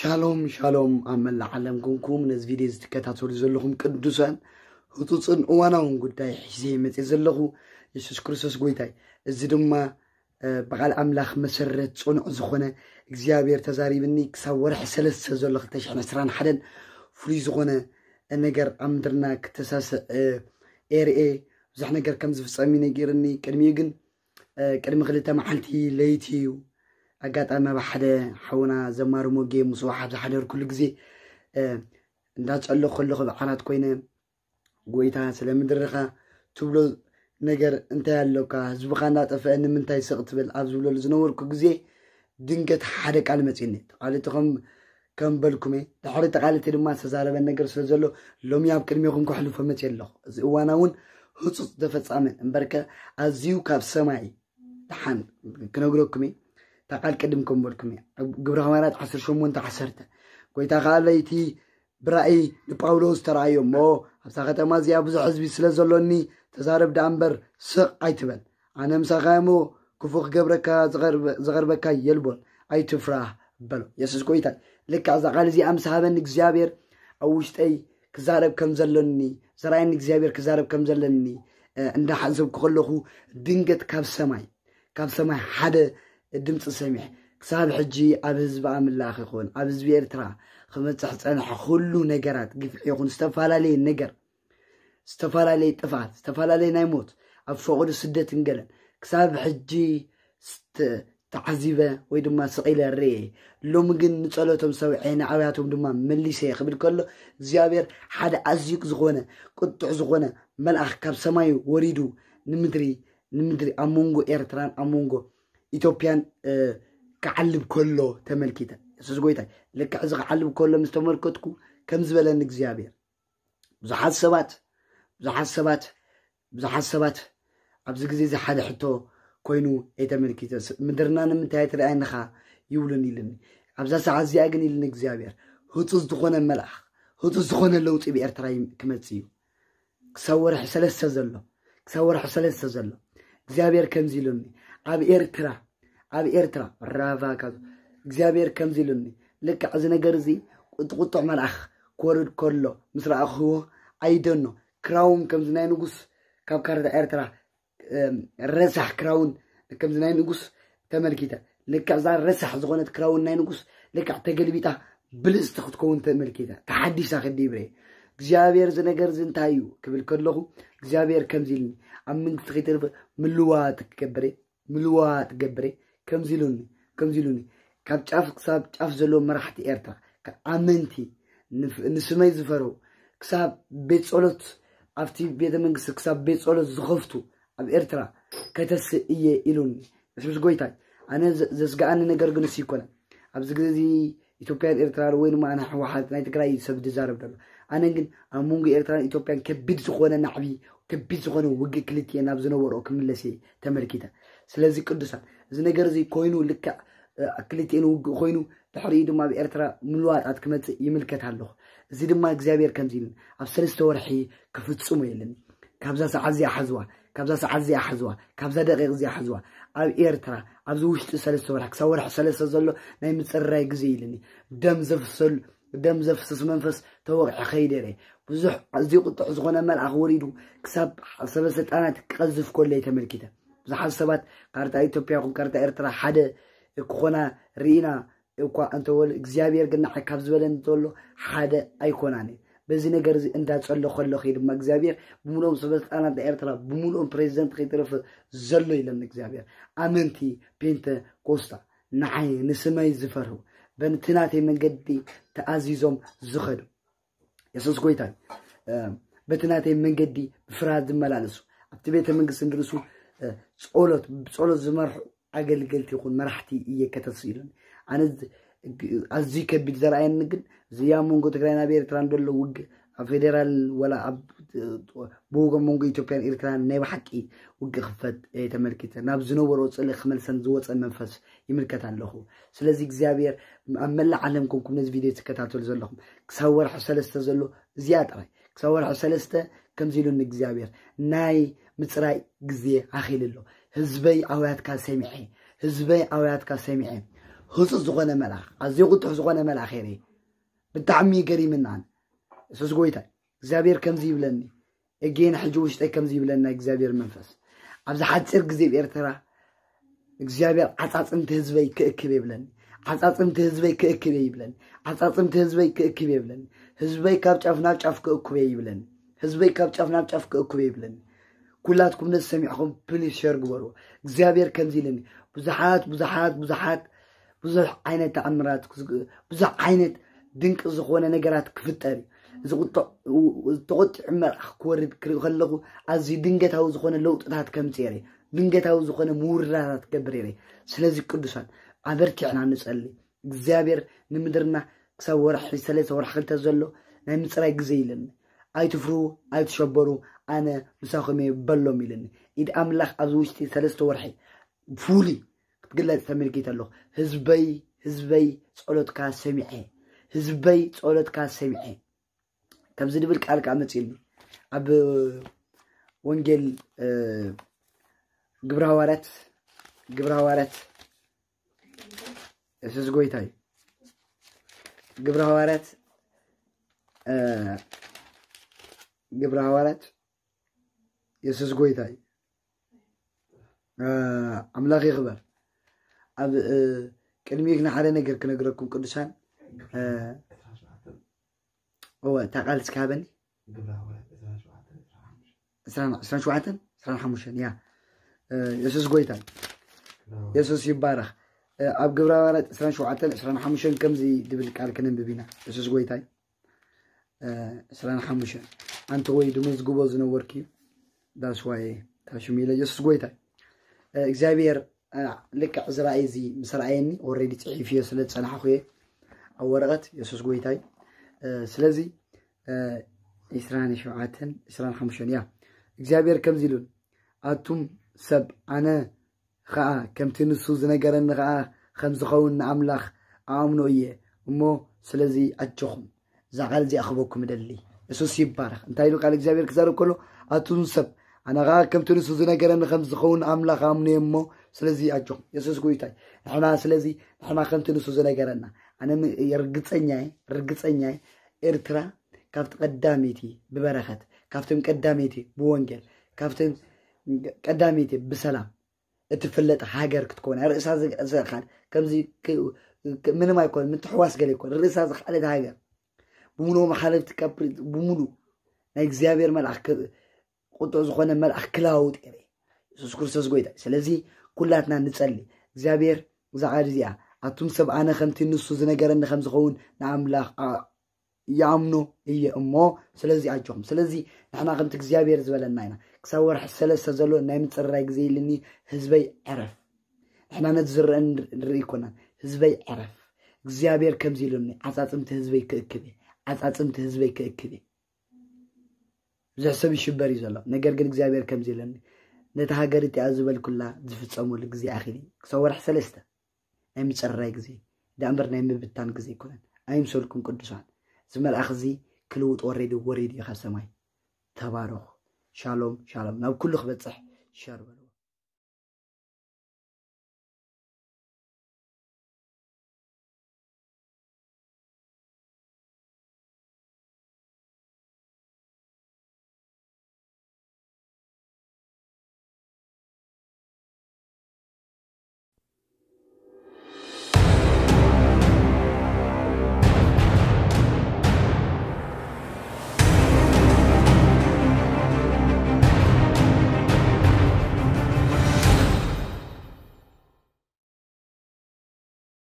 ሻሎም ሻሎም ኣብ መላእ ዓለም ኮንኩም ነዚ ቪድዮ ዝትከታተሉ ዘለኹም ቅዱሳን ህጡፅን እዋናውን ጉዳይ ሒዜ መፅእ ዘለኹ የሱስ ክርስቶስ ጎይታይ እዚ ድማ ብቓል ኣምላኽ መሰረት ፅኑዕ ዝኾነ እግዚኣብሔር ተዛሪብኒ ክሳብ ወርሒ ሰለስተ ዘሎ 221 ፍሉይ ዝኾነ ነገር ኣብ ምድርና ክተሳስዕ ኤርኤ ብዙሕ ነገር ከም ዝፍፀሚ ነጊርኒ ቅድሚኡ ግን ቅድሚ ክልተ መዓልቲ ለይቲ እዩ ኣጋጣሚ ኣብ ሓደ ሓውና ዘማሪ ሞጌ ምስ ወሓብ ዝሓደር ኩሉ ግዜ እንዳጨለኩ ከለኹ በዓላት ኮይነ ጎይታ ስለምድርኻ ትብሎ ነገር እንታይ ኣለካ ህዝብኻ እናጠፍአ ንምንታይ ስቕ ትብል ኣብ ዝብለሉ ዝነበርኩ ግዜ ድንገት ሓደ ቃል መፂኒ ተቃልቲ ከም በልኩም እየ ድሕሪ ተቃልቲ ድማ ዝተዛረበን ነገር ስለ ዘሎ ሎሚ ኣብ ቅድሚኹም ክሕልፎ መፂ ኣለኹ እዚ እዋና እውን ህፁፅ ተፈፃመን እምበርከ ኣዝዩ ካብ ሰማይ ድሓን ክነግረኩም እየ تقال قدم كم بلكم قبر حمارات عسر شمون تحسرت كويتا خاليتي برأي لباولوس ترايوم مو أبسا ختما زيا بزو حزبي سلزلوني تزارب دامبر سق أيتبل أنا مساقامو كفوخ قبركا زغربكا يلبون أي تفرح بلو يسس كويتا لك عزا قال زي أمس هابن إكزيابير أو وشتي كزارب كم زلوني زراين إكزيابير كزارب كم زلوني عند أه، حزب كله دنجت كاب سماي كاب سماي حدا الدمت سميح كساب حجي عبز بقى ملاخ يخون عبز بيرترا خمت تحت أنا حخلو نجرات قف يخون استفالة لي النجر استفالة لي تفعل استفالة لي نيموت أفقود سدة نجر كساب حجي ست تعذيبة ويدوما سقيلة ري لو مجن نسألو تم سوي عين عوياتهم دوما ملي سيخ بالكلو زيابير حد أزيك زغونة كنت زغونة ملأخ كاب سماي وريدو نمدري نمدري أمونغو إيرتران أمونغو ኢትዮጵያን ክዓልብ ከሎ ተመልኪተ የሱስ ጎይታ ልክዕ እዚ ክዓልብ ከሎ ምስ ተመልከትኩ ከም ዝበለኒ እግዚኣብሔር ብዙሓት ሰባት ብዙሓት ሰባት ብዙሓት ሰባት ኣብዚ ግዜ እዚ ሓደ ሕቶ ኮይኑ ኣይተመልኪተ ምድርና ንምንታይ ትርኣየኒኻ ይብሉን ኢልኒ ኣብዛ ሰዓት እዚኣ ግን ኢልኒ እግዚኣብሔር ህፁፅ ዝኾነ መልኣኽ ህፁፅ ዝኾነ ለውጢ ብኤርትራ ክመፅ እዩ ክሳብ ወርሒ ሰለስተ ዘሎ ክሳብ ወርሒ ሰለስተ ዘሎ እግዚአብሔር ከምዚ ኢሉኒ ኣብ ኤርትራ ኣብ ኤርትራ ራቫካ እግዚኣብሔር ከምዚ ኢሉኒ ልክዕ እዚ ነገር እዚ ቁጥቁጡዕ መልኣኽ ክወርድ ከሎ ምስ ረኣኽዎ ኣይደኖ ክራውን ከምዚ ናይ ንጉስ ካብ ካርታ ኤርትራ ረሳሕ ክራውን ከምዚ ናይ ንጉስ ተመልኪተ ልክዕ እዛ ረሳሕ ዝኾነት ክራውን ናይ ንጉስ ልክዕ ተገልቢጣ ብልፅቲ ክትከውን ተመልኪተ ተሓዲሳ ክዲ ይብለ እግዚኣብሔር ዝነገር እዚ እንታይ እዩ ክብል ከለኹ እግዚኣብሔር ከምዚ ኢሉኒ ኣብ መንግስቲ ከይተርፈ ምልዋጥ ክገብረ ምልዋጥ ክገብረ ከምዚ ኢሉኒ ከምዚ ኢሉኒ ካብ ጫፍ ክሳብ ጫፍ ዘለዎ መራሕቲ ኤርትራ ኣመንቲ ንስመይ ዝፈረው ክሳብ ቤት ፀሎት ኣብቲ ቤተ መንግስቲ ክሳብ ቤት ፀሎት ዝኸፍቱ ኣብ ኤርትራ ከተስእ እየ ኢሉኒ ሕስ ጎይታይ ኣነ ዘስጋኣኒ ነገር ግን እስ ይኮነ ኣብዚ ግዜ እዚ ኢትዮጵያን ኤርትራን ወይ ድማ ናይ ሕወሓት ናይ ትግራይ ሰብ ዝዛረብ ዘሎ ኣነ ግን ኣብ መንጎ ኤርትራን ኢትዮጵያን ከቢድ ዝኾነ ናዕቢ ከቢድ ዝኾነ ውግእ ክልትየ ናብ ዝነበሮ ክምለስ እየ ተመልኪተ ስለዚ ቅዱሳን እዚ ነገር እዚ ኮይኑ ልክዕ ክልትኤን ውግእ ኮይኑ ድሕሪኡ ድማ ኣብ ኤርትራ ምልዋጣት ክመፅእ ይምልከት ኣለኹ እዚ ድማ እግዚኣብሔር ከምዚ ኢልን ኣብ ሰለስተ ወርሒ ክፍፅሙ የለን ካብዛ ሰዓት እዚኣ ሓዝዋ كابزا سعزي أحزوا كابزا دقيق زي أحزوا أب إيرترا أب زوجت سلسة ورحك سورح سلسة زلو نايم تسرعي قزي لني دم زفصل دم زفصل منفس توقع خيدري وزح عزي قطع زغونا مال أغوريدو كساب سلسة أنا تقذف كل اللي كده بزح السبات قارتا إيتوبيا قون قارتا إيرترا حد إكونا رينا إكوا أنتول إكزيابير قنحي كابزولين تولو حد أيكوناني በዚ ነገር እዚ እንዳፀሎ ከሎ ከ ድማ እግዚኣብሔር ብምሉኦም ሰበስልጣናት ናይ ኤርትራ ብምሉኦም ፕሬዚደንት ከይተረፈ ዘሎ ኢለኒ እግዚኣብሔር ኣመንቲ ፔንተ ኮስታ ንዓይ ንስመይ ዝፈርሁ በንቲ ናተይ መንገዲ ተኣዚዞም ዝኸዱ የሱስ ጎይታ በቲ ናተይ መንገዲ ብፍርሃት ዝመላለሱ ኣብቲ ቤተ መንግስቲ እንድርሱ ፀሎት ብፀሎት ዝመርሑ ኣገልገልቲ ይኹን መራሕቲ እየ ከተስኢሉኒ ኣነ ኣዝዩ ከቢድ ዘርኣየኒ ግን እዚያ መንጎ ትግራይን ኣብ ኤርትራን ዘሎ ውግእ ኣብ ፌደራል ወላ ኣብ ብውጎም መንጎ ኢትዮጵያን ኤርትራን ናይ ብሓቂ ውግእ ክፈት ተመልኪተ ናብ ዝነበሮ ፅልእ ክመልሰን ዝወፀ መንፈስ ይምልከት ኣለኹ ስለዚ እግዚኣብሔር ኣብ መላእ ዓለም ኮንኩም ነዚ ቪድዮ ትከታተሉ ዘለኹም ክሳብ ወርሒ ሰለስተ ዘሎ እዚኣ ጥራይ ክሳብ ወርሒ ሰለስተ ከምዚ ኢሉኒ እግዚኣብሔር ናይ ምፅራይ ግዜ ኣኺሉ ኣሎ ህዝበይ ኣውያትካ ሰሚዐ ህዝበይ ኣውያትካ ሰሚዐ ህፁፅ ዝኾነ መልኣኽ ኣዝዩ ቅጡሕ ዝኾነ መልኣኽ የርኢ ብጣዕሚ ገሪምናን እሱስ ጎይታ እግዚኣብሔር ከምዚ ይብለኒ እጌን ሕጂ ውሽጠይ ከምዚ ይብለና እግዚኣብሔር መንፈስ ኣብዚ ሓፂር ግዜ ብኤርትራ እግዚኣብሔር ዓፃፅምቲ ህዝበይ ክእክብ የብለኒ ዓፃፅምቲ ህዝበይ ክእክብ ይብለኒ ዓፃፅምቲ ህዝበይ ክእክብ የብለኒ ህዝበይ ካብ ጫፍ ናብ ጫፍ ክእኩበ ይብለኒ ህዝበይ ካብ ጫፍ ናብ ጫፍ ክእኩበ ይብለኒ ኩላትኩም ነዚ ሰሚዕኹም ፕሊዝ ሸር ግበርዎ እግዚኣብሔር ከምዚ ኢለኒ ብዙሓት ብዙሓት ብዙሓት ብዙሕ ዓይነት ኣእምራት ብዙሕ ዓይነት ድንቂ ዝኾነ ነገራት ክፍጠር እዩ ተቆጢዑ መርዓ ክወርድ ክርኢ ከለኹ ኣዝዩ ድንገታዊ ዝኾነ ለውጥታት ከምፅር እየ ድንገታዊ ዝኾነ ምውርዳታት ገብር እየ ስለዚ ቅዱሳን ኣበርቲዕና ንፀሊ እግዚኣብሔር ንምድርና ክሳብ ወርሒ ሰለስተ ወርሒ ክልተ ዘሎ ናይ ምፅራይ ግዜ ኢለኒ ኣይትፍሩ ኣይትሸበሩ ኣነ ምሳኹም እየ በሎም ኢለኒ ኢድ ኣምላኽ ኣብዚ ውሽጢ ሰለስተ ወርሒ ፍሉይ ግለፅ ተመልኪት ኣለኹ ህዝበይ ህዝበይ ፀሎትካ ሰሚዐ ህዝበይ ፀሎትካ ሰሚዐ ከምዚ ንብል ቃል ከዓ መፂልኒ ኣብ ወንጌል ግብረ ሃዋርያት ግብረ ሃዋርያት እሱስ ጎይታ እዩ ግብረ ሃዋርያት ግብረ ሃዋርያት የሱስ ጎይታ እዩ ኣምላኽ ይኽበር أب كلميك نحنا نجر كنجركم كدشان هو تقال سكابني سران سران شو عتن سران حمشان يا يسوس قويتان يسوس يبارخ أب جبرا ورد سران شو عتن سران حمشان كم زي دبل كار كنن ببينا يسوس قويتان سران حمشان أنت قوي دومز جوبلز نوركي that's why تعرف شو ميلا يسوس قويتان إخزابير أنا لك عزر زي مسرعيني وريدي وردي تعي فيه سلت سنة حقية أو ورقت يسوس قويتاي أه سلزي أه إسران شعاتن إسران خمشون يا إجزابير كم زيلون أتم سب أنا خا كم تنسو زنقرن خا خمس خون نعملخ أمنو إيه أمو سلزي أتجخم زعل زي أخبوكم دلي يسوس يبارخ انتايلو قال إجزابير كزارو كله أتم سب أنا غا كم تنسو زنقرن خمس خون عملاخ أمنو إيه ስለዚ ኣጆ የሱስ ጎይታይ ንሕና ስለዚ ንሕና ከምቲ ንሱ ዝነገረና ኣነ ርግፀኛይ ርግፀኛ ኤርትራ ካብቲ ቀዳሜይቲ ብበረኸት ካብቶም ቀዳሜይቲ ብወንጌል ካብቶም ቀዳሜይቲ ብሰላም እትፍለጥ ሃገር ክትኮና ርእሳ ዝኻል ከምዚ ምንም ኣይኮነ ምትሕዋስ ገለ ይኮነ ርእሳ ዝካለት ሃገር ብምሉ መሓለፍቲ ብሙሉ ናይ እግዚኣብሔር መልኣኽ ቁጦ ዝኮነ መልኣኽ ክላውጥ የርኢ የሱስ ክርስቶስ ጎይታ ስለዚ ኩላትና ንፀሊ እግዚኣብሔር ዛዓድ እዚኣ ኣቱም ሰብ ኣነ ከምቲ ንሱ ዝነገረኒ ከም ዝኸውን ንኣምላኽ ይኣምኖ እየ እሞ ስለዚ ኣጆኹም ስለዚ ንሕና ከምቲ እግዚኣብሔር ዝበለና ኢና ክሳብ ወርሒ ሰለስተ ዘሎ ናይ ምፅርራይ ግዜ ኢልኒ ህዝበይ ዕረፍ ንሕና ነቲ ዝረአ ንርኢ ኮናን ህዝበይ ዕረፍ እግዚኣብሔር ከምዚ ኢሉኒ ዓፃፅምቲ ህዝበይ ክእክብ እየ ዓፃፅምቲ ህዝበይ ክእክብ እየ ብዙሕ ሰብ ይሽበር እዩ ዘሎ ነገር ግን እግዚኣብሔር ከምዚ ኢለኒ نتا هاجرتي ازبل كلها زفتصمو لكزي اخيلي صور حسلستا امي تشراي كزي دامبر نايم بتان كزي كلن ايم سولكم قدسان زمل اخزي كلوت اوريدي وريدي خسماي تبارخ شالوم شالوم ناو كل خبت صح شربل